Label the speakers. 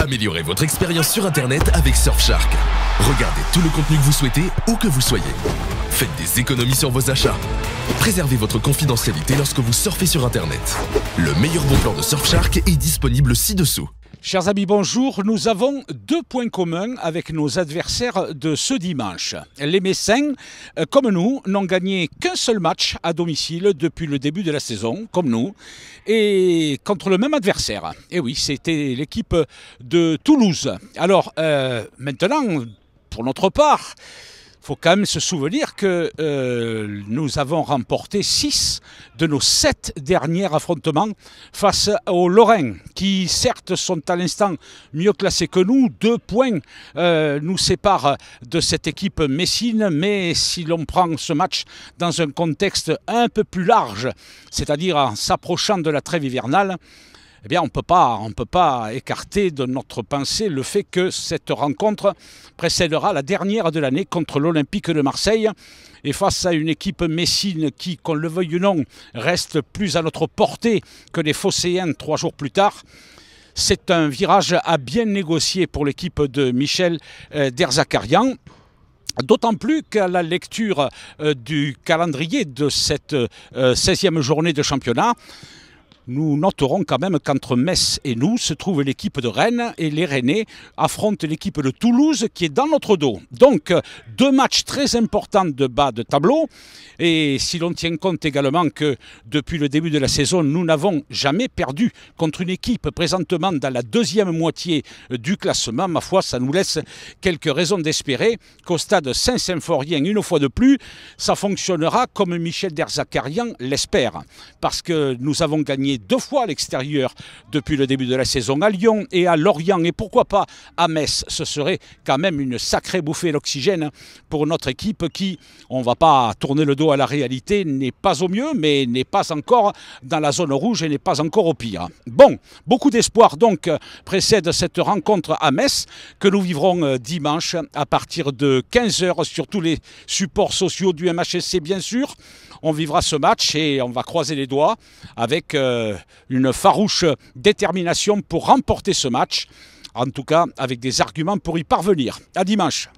Speaker 1: Améliorez votre expérience sur Internet avec Surfshark. Regardez tout le contenu que vous souhaitez, où que vous soyez. Faites des économies sur vos achats. Préservez votre confidentialité lorsque vous surfez sur Internet. Le meilleur bon plan de Surfshark est disponible ci-dessous. Chers amis, bonjour. Nous avons deux points communs avec nos adversaires de ce dimanche. Les Messins, euh, comme nous, n'ont gagné qu'un seul match à domicile depuis le début de la saison, comme nous, et contre le même adversaire. Et oui, c'était l'équipe de Toulouse. Alors, euh, maintenant, pour notre part, il faut quand même se souvenir que euh, nous avons remporté 6 de nos 7 derniers affrontements face aux Lorrains, qui certes sont à l'instant mieux classés que nous. Deux points euh, nous séparent de cette équipe messine, mais si l'on prend ce match dans un contexte un peu plus large, c'est-à-dire en s'approchant de la trêve hivernale, eh bien, on ne peut pas écarter de notre pensée le fait que cette rencontre précédera la dernière de l'année contre l'Olympique de Marseille. Et face à une équipe messine qui, qu'on le veuille ou non, reste plus à notre portée que les Phocéens trois jours plus tard, c'est un virage à bien négocier pour l'équipe de Michel euh, Derzakarian. D'autant plus qu'à la lecture euh, du calendrier de cette 16e euh, journée de championnat, nous noterons quand même qu'entre Metz et nous se trouve l'équipe de Rennes et les Rennais affrontent l'équipe de Toulouse qui est dans notre dos. Donc deux matchs très importants de bas de tableau et si l'on tient compte également que depuis le début de la saison nous n'avons jamais perdu contre une équipe présentement dans la deuxième moitié du classement, ma foi ça nous laisse quelques raisons d'espérer qu'au stade Saint-Symphorien une fois de plus ça fonctionnera comme Michel Derzakarian l'espère parce que nous avons gagné deux fois à l'extérieur depuis le début de la saison à Lyon et à Lorient et pourquoi pas à Metz. Ce serait quand même une sacrée bouffée d'oxygène pour notre équipe qui, on ne va pas tourner le dos à la réalité, n'est pas au mieux mais n'est pas encore dans la zone rouge et n'est pas encore au pire. Bon, beaucoup d'espoir donc précède cette rencontre à Metz que nous vivrons euh, dimanche à partir de 15h sur tous les supports sociaux du MHSC bien sûr on vivra ce match et on va croiser les doigts avec euh, une farouche détermination pour remporter ce match. En tout cas, avec des arguments pour y parvenir. À dimanche.